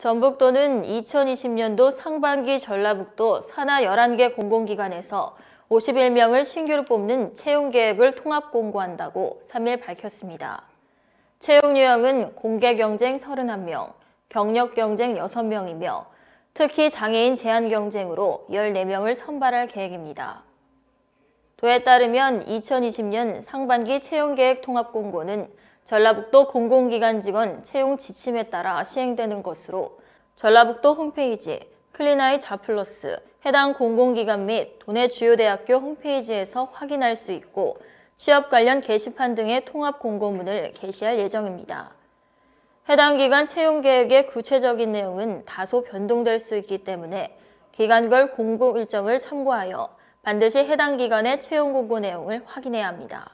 전북도는 2020년도 상반기 전라북도 산하 11개 공공기관에서 51명을 신규로 뽑는 채용 계획을 통합 공고한다고 3일 밝혔습니다. 채용 유형은 공개 경쟁 31명, 경력 경쟁 6명이며 특히 장애인 제한 경쟁으로 14명을 선발할 계획입니다. 도에 따르면 2020년 상반기 채용계획 통합 공고는 전라북도 공공기관 직원 채용 지침에 따라 시행되는 것으로 전라북도 홈페이지 클린아이 자플러스 해당 공공기관 및 도내 주요 대학교 홈페이지에서 확인할 수 있고 취업 관련 게시판 등의 통합 공고문을 게시할 예정입니다. 해당 기관 채용 계획의 구체적인 내용은 다소 변동될 수 있기 때문에 기관별 공고 일정을 참고하여 반드시 해당 기관의 채용 공고 내용을 확인해야 합니다.